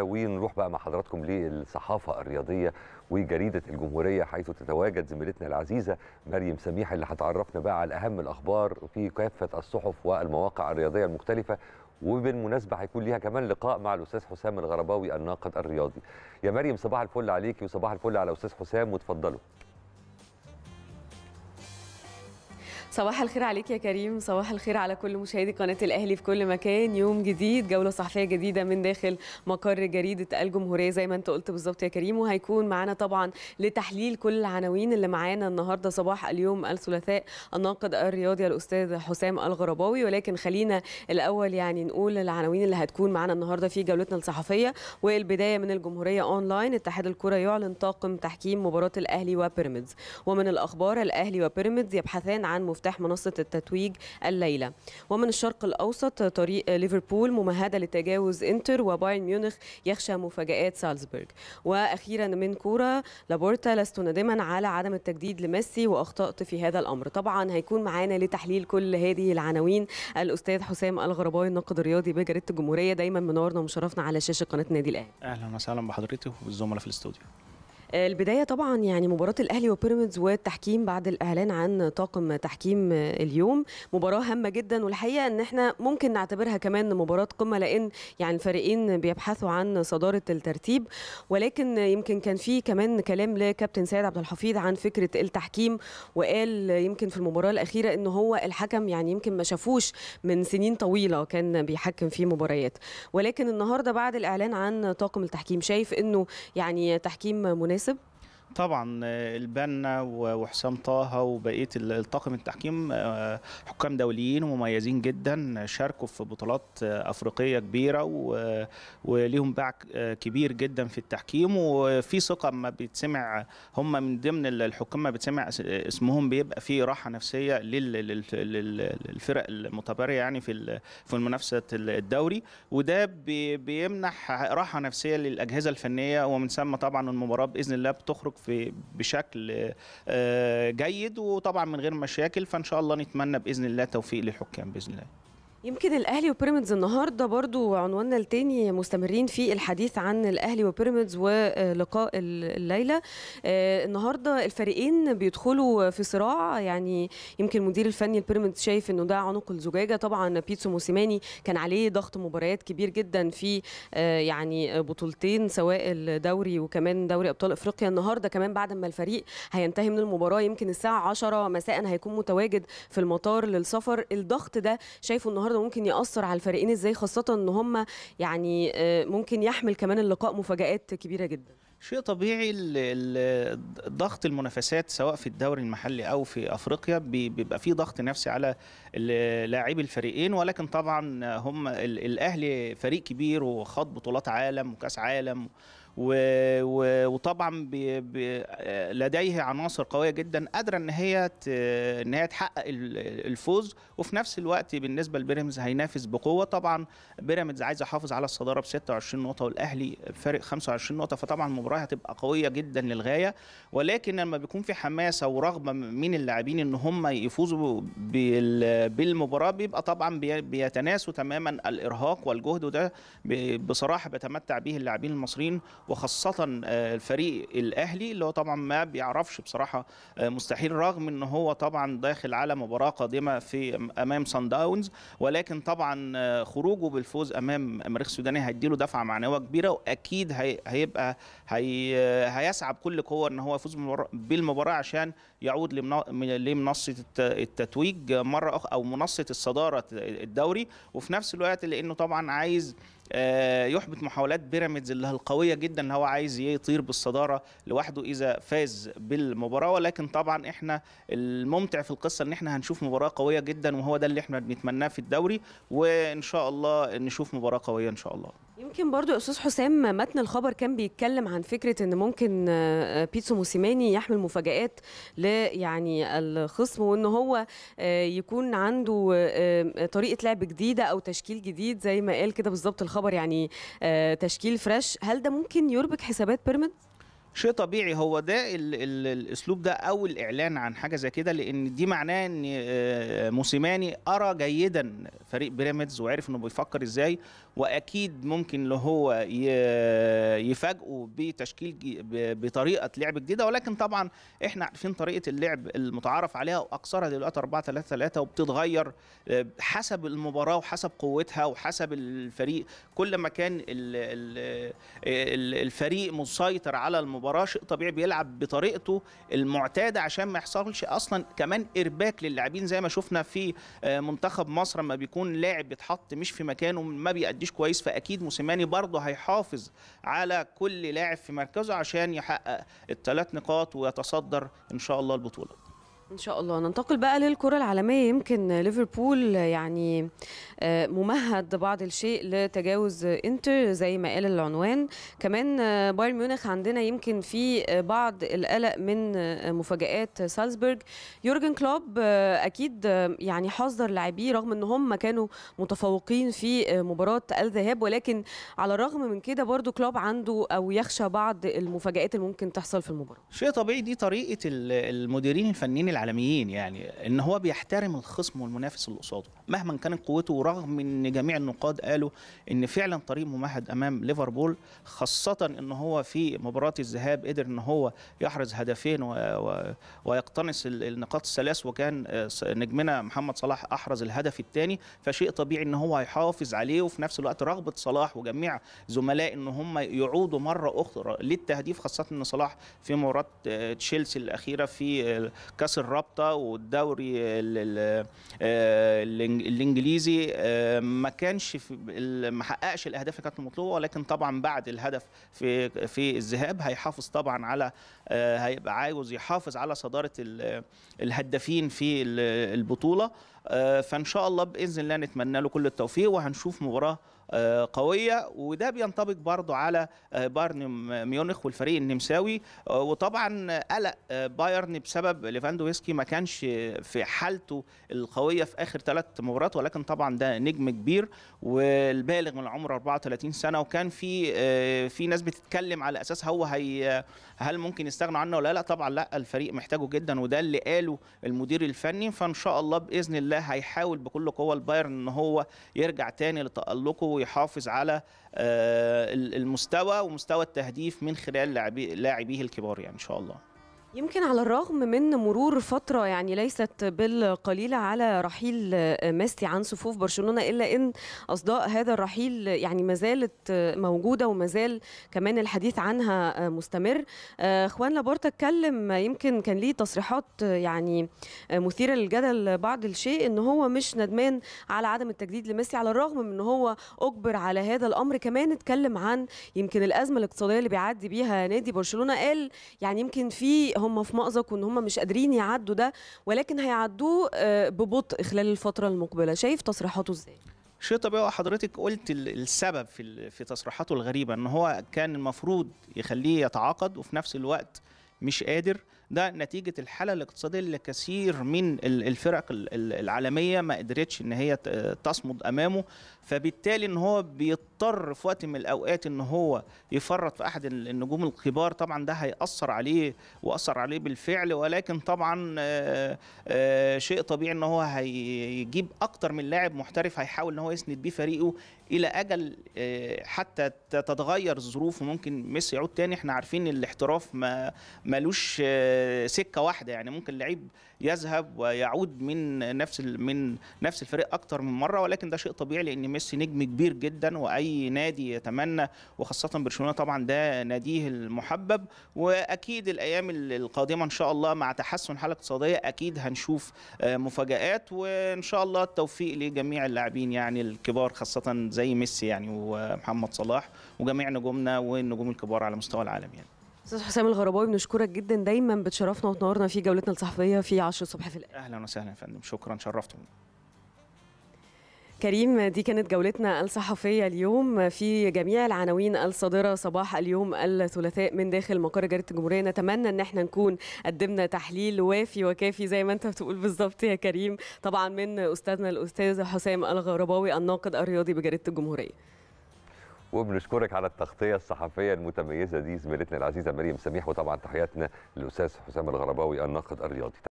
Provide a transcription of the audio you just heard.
ونروح بقى مع حضراتكم للصحافة الرياضية وجريدة الجمهورية حيث تتواجد زميلتنا العزيزة مريم سميح اللي هتعرفنا بقى على أهم الأخبار في كافة الصحف والمواقع الرياضية المختلفة وبالمناسبة هيكون ليها كمان لقاء مع الأستاذ حسام الغرباوي الناقد الرياضي. يا مريم صباح الفل عليكي وصباح الفل على أستاذ حسام وتفضلوا. صباح الخير عليك يا كريم صباح الخير على كل مشاهدي قناة الأهلي في كل مكان يوم جديد جولة صحفية جديدة من داخل مقر جريدة الجمهورية زي ما انت قلت بالظبط يا كريم وهيكون معانا طبعا لتحليل كل العناوين اللي معانا النهاردة صباح اليوم الثلاثاء الناقد الرياضي الأستاذ حسام الغرباوي ولكن خلينا الأول يعني نقول العناوين اللي هتكون معانا النهاردة في جولتنا الصحفية والبداية من الجمهورية أونلاين اتحاد الكرة يعلن طاقم تحكيم مباراة الأهلي وبيراميدز ومن الأخبار الأهلي وبيراميدز يبحثان عن مفتوح افتتاح منصة التتويج الليلة ومن الشرق الأوسط طريق ليفربول ممهدة لتجاوز إنتر وبايرن ميونخ يخشى مفاجآت سالزبورغ وأخيرا من كورة لابورتا لست نادما على عدم التجديد لميسي وأخطأت في هذا الأمر طبعا هيكون معانا لتحليل كل هذه العناوين الأستاذ حسام الغرباوي الناقد الرياضي بجريدة الجمهورية دايما منورنا ومشرفنا على شاشة قناة نادي الأهلي أهلا وسهلا بحضرتك والزملاء في الاستوديو البدايه طبعا يعني مباراه الاهلي وبيراميدز والتحكيم بعد الاعلان عن طاقم تحكيم اليوم مباراه هامه جدا والحقيقه ان احنا ممكن نعتبرها كمان مباراه قمه لان يعني الفريقين بيبحثوا عن صداره الترتيب ولكن يمكن كان في كمان كلام لكابتن سيد عبد الحفيظ عن فكره التحكيم وقال يمكن في المباراه الاخيره ان هو الحكم يعني يمكن ما شافوش من سنين طويله كان بيحكم في مباريات ولكن النهارده بعد الاعلان عن طاقم التحكيم شايف انه يعني تحكيم مناسب sayısı طبعا البنا وحسام طه وبقيه الطاقم التحكيم آه، حكام دوليين ومميزين جدا شاركوا في بطولات افريقيه كبيره وليهم باع كبير جدا في التحكيم وفي ثقه ما بيتسمع هم من ضمن الحكام ما بيتسمع اسمهم بيبقى في راحه نفسيه للفرق المتباريه يعني في في منافسه الدوري وده بيمنح راحه نفسيه للاجهزه الفنيه ومن ثم طبعا المباراه باذن الله بتخرج في بشكل آه، جيد وطبعا من غير مشاكل فان شاء الله نتمنى باذن الله توفيق للحكام باذن الله يمكن الاهلي وبيراميدز النهارده برضو عنواننا التاني مستمرين في الحديث عن الاهلي وبيراميدز ولقاء الليله آه، النهارده الفريقين بيدخلوا في صراع يعني يمكن المدير الفني لبيراميدز شايف انه ده عنق الزجاجه طبعا بيتسو موسيماني كان عليه ضغط مباريات كبير جدا في آه، يعني بطولتين سواء الدوري وكمان دوري ابطال افريقيا النهارده كمان بعد ما الفريق هينتهي من المباراه يمكن الساعه 10 مساء هيكون متواجد في المطار للسفر الضغط ده شايفه النهارده النهارده ممكن ياثر على الفريقين ازاي خاصه ان هم يعني آه، ممكن يحمل كمان اللقاء مفاجات كبيره جدا شيء طبيعي ضغط المنافسات سواء في الدوري المحلي او في افريقيا بيبقى في ضغط نفسي على لاعبي الفريقين ولكن طبعا هم الاهلي فريق كبير وخاض بطولات عالم وكاس عالم وطبعا بي بي آه، لديه عناصر قويه جدا قادره ان هي ان هي تحقق الفوز وفي نفس الوقت بالنسبه لبيراميدز هينافس بقوه طبعا بيراميدز عايز يحافظ على الصداره ب 26 نقطه والاهلي فارق 25 نقطه فطبعا المباراه هتبقى قويه جدا للغايه ولكن لما بيكون في حماسه ورغبه من اللاعبين ان هم يفوزوا بالمباراه بيبقى طبعا بيتناسوا تماما الارهاق والجهد وده بصراحه بتمتع به اللاعبين المصريين وخاصه آه، الفريق الاهلي اللي هو طبعا ما بيعرفش بصراحه آه، مستحيل رغم ان هو طبعا داخل على مباراه قادمه في امام سان داونز ولكن طبعا آه، خروجه بالفوز امام مريخ السوداني هيديله دفعه معنويه كبيره واكيد هيبقى هي هيسعى بكل قوه ان هو يفوز بالمباراه عشان يعود لمنصه التتويج مره اخرى او منصه الصداره الدوري وفي نفس الوقت لانه طبعا عايز آه، يحبط محاولات بيراميدز اللي القويه جدا ان هو عايز يطير بالصداره لوحده اذا فاز بالمباراه ولكن طبعا احنا الممتع في القصه ان احنا هنشوف مباراه قويه جدا وهو ده اللي احنا بنتمناه في الدوري وان شاء الله نشوف مباراه قويه ان شاء الله يمكن برضو استاذ حسام متن الخبر كان بيتكلم عن فكره ان ممكن آه، آه، بيتسو موسيماني يحمل مفاجات ل يعني الخصم وان هو آه، يكون عنده طريقه لعب جديده او تشكيل جديد زي ما قال كده بالظبط الخبر يعني تشكيل فريش هل ده ممكن يربك حسابات بيراميدز شيء طبيعي هو ده الاسلوب ده او الاعلان عن حاجه زي كده لان دي معناه ان آه، موسيماني ارى جيدا فريق بيراميدز وعرف انه بيفكر ازاي واكيد ممكن لو هو يفاجئه بتشكيل بطريقه لعب جديده ولكن طبعا احنا عارفين طريقه اللعب المتعارف عليها واكثرها دلوقتي 4 3 3 وبتتغير آه، حسب المباراه وحسب قوتها وحسب الفريق كل ما كان آه، الفريق مسيطر على المباراه المباراه شيء طبيعي بيلعب بطريقته المعتاده عشان ما يحصلش اصلا كمان ارباك للاعبين زي ما شفنا في آه، منتخب مصر لما بيكون لاعب بيتحط مش في مكانه ما بيأديش كويس فاكيد موسيماني برضه هيحافظ على كل لاعب في مركزه عشان يحقق الثلاث نقاط ويتصدر ان شاء الله البطوله ان شاء الله ننتقل بقى للكره العالميه يمكن ليفربول يعني آه، ممهد بعض الشيء لتجاوز انتر زي ما قال العنوان كمان آه، بايرن ميونخ عندنا يمكن في آه، بعض القلق من مفاجات سالزبورج يورجن كلوب اكيد يعني حذر لاعبيه رغم ان هم كانوا متفوقين في مباراه الذهاب ولكن على الرغم من كده برضو كلوب عنده او يخشى بعض المفاجات اللي ممكن تحصل في المباراه شيء طبيعي دي طريقه المديرين الفنيين العالميين يعني ان هو بيحترم الخصم والمنافس اللي قصاده مهما كانت قوته ورغم ان جميع النقاد قالوا ان فعلا طريق ممهد امام ليفربول خاصه ان هو في مباراه الذهاب قدر ان هو يحرز هدفين و... و... ويقتنص النقاط الثلاث وكان نجمنا محمد صلاح احرز الهدف الثاني فشيء طبيعي ان هو هيحافظ عليه وفي نفس الوقت رغبه صلاح وجميع زملاء ان هم يعودوا مره اخرى للتهديف خاصه ان صلاح في مباراه تشيلسي الاخيره في كاس الرابطه والدوري آه، الانجليزي آه، ما كانش ما حققش الاهداف اللي كانت مطلوبه ولكن طبعا بعد الهدف في في الذهاب هيحافظ طبعا على آه، هيبقى عاوز يحافظ على صداره الهدافين في البطوله فان شاء الله باذن الله نتمنى له كل التوفيق وهنشوف مباراه آه، قويه وده بينطبق برضه على آه، بايرن ميونخ والفريق النمساوي آه، وطبعا قلق بايرن بسبب ليفاندوفسكي ما كانش في حالته القويه في اخر ثلاث مباريات ولكن طبعا ده نجم كبير والبالغ من العمر 34 سنه وكان في في ناس بتتكلم على اساس هو هي هل ممكن يستغنوا عنه ولا لا طبعا لا الفريق محتاجه جدا وده اللي قاله المدير الفني فان شاء الله باذن الله هيحاول بكل قوه البايرن ان هو يرجع تاني لتالقه انه يحافظ على آه، المستوى ومستوى التهديف من خلال لاعبيه الكبار يعني ان شاء الله يمكن على الرغم من مرور فترة يعني ليست بالقليلة على رحيل ميسي عن صفوف برشلونة إلا إن أصداء هذا الرحيل يعني ما زالت موجودة وما زال كمان الحديث عنها مستمر أخوان لابورتا اتكلم يمكن كان ليه تصريحات يعني مثيرة للجدل بعض الشيء إن هو مش ندمان على عدم التجديد لميسي على الرغم من إن هو أجبر على هذا الأمر كمان اتكلم عن يمكن الأزمة الاقتصادية اللي بيعدي بيها نادي برشلونة قال يعني يمكن في هم في مأزق وان هم مش قادرين يعدوا ده ولكن هيعدوه آه، ببطء خلال الفتره المقبله شايف تصريحاته ازاي شيء طبيعي حضرتك قلت السبب في في تصريحاته الغريبه ان هو كان المفروض يخليه يتعاقد وفي نفس الوقت مش قادر ده نتيجه الحاله الاقتصاديه اللي كثير من الفرق العالميه ما قدرتش ان هي تصمد امامه فبالتالي ان هو بيضطر في وقت من الاوقات ان هو يفرط في احد النجوم الكبار طبعا ده هياثر عليه واثر عليه بالفعل ولكن طبعا آه، آه، شيء طبيعي ان هو هيجيب اكتر من لاعب محترف هيحاول ان هو يسند بيه فريقه الى اجل آه، حتى تتغير الظروف وممكن ميسي يعود تاني احنا عارفين الاحتراف ما ملوش سكه واحده يعني ممكن لعيب يذهب ويعود من نفس من نفس الفريق اكتر من مره ولكن ده شيء طبيعي لان ميسي نجم كبير جدا واي نادي يتمنى وخاصه برشلونه طبعا ده ناديه المحبب واكيد الايام القادمه ان شاء الله مع تحسن الحاله الاقتصاديه اكيد هنشوف آه، مفاجات وان شاء الله التوفيق لجميع اللاعبين يعني الكبار خاصه زي ميسي يعني ومحمد صلاح وجميع نجومنا والنجوم الكبار على مستوى العالم يعني استاذ حسام الغرباوي بنشكرك جدا دايما بتشرفنا وتنورنا في جولتنا الصحفيه في 10 الصبح في الآن. اهلا وسهلا يا فندم شكرا شرفتوني كريم دي كانت جولتنا الصحفية اليوم في جميع العناوين الصادرة صباح اليوم الثلاثاء من داخل مقر جريدة الجمهورية نتمنى ان احنا نكون قدمنا تحليل وافي وكافي زي ما انت بتقول بالظبط يا كريم طبعا من استاذنا الاستاذ حسام الغرباوي الناقد الرياضي بجريدة الجمهورية وبنشكرك على التغطيه الصحفيه المتميزه دي زميلتنا العزيزه مريم سميح وطبعا تحياتنا للاستاذ حسام الغرباوي الناقد الرياضي